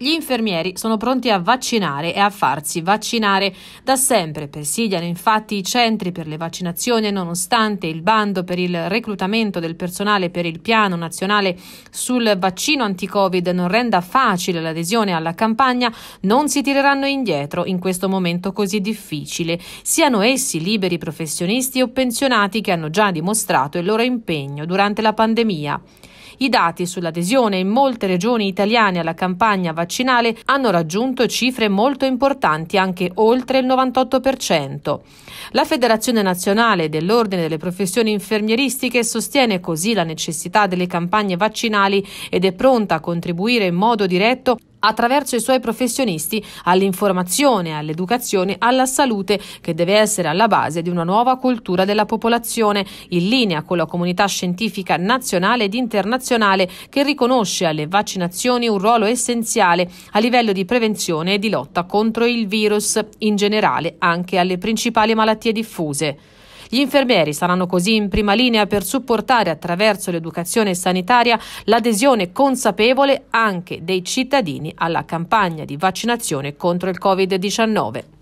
Gli infermieri sono pronti a vaccinare e a farsi vaccinare. Da sempre presidiano infatti i centri per le vaccinazioni e nonostante il bando per il reclutamento del personale per il piano nazionale sul vaccino anti-Covid non renda facile l'adesione alla campagna, non si tireranno indietro in questo momento così difficile, siano essi liberi professionisti o pensionati che hanno già dimostrato il loro impegno durante la pandemia. I dati sull'adesione in molte regioni italiane alla campagna vaccinale hanno raggiunto cifre molto importanti, anche oltre il 98%. La Federazione Nazionale dell'Ordine delle Professioni Infermieristiche sostiene così la necessità delle campagne vaccinali ed è pronta a contribuire in modo diretto attraverso i suoi professionisti all'informazione, all'educazione, alla salute che deve essere alla base di una nuova cultura della popolazione in linea con la comunità scientifica nazionale ed internazionale che riconosce alle vaccinazioni un ruolo essenziale a livello di prevenzione e di lotta contro il virus, in generale anche alle principali malattie diffuse. Gli infermieri saranno così in prima linea per supportare attraverso l'educazione sanitaria l'adesione consapevole anche dei cittadini alla campagna di vaccinazione contro il Covid-19.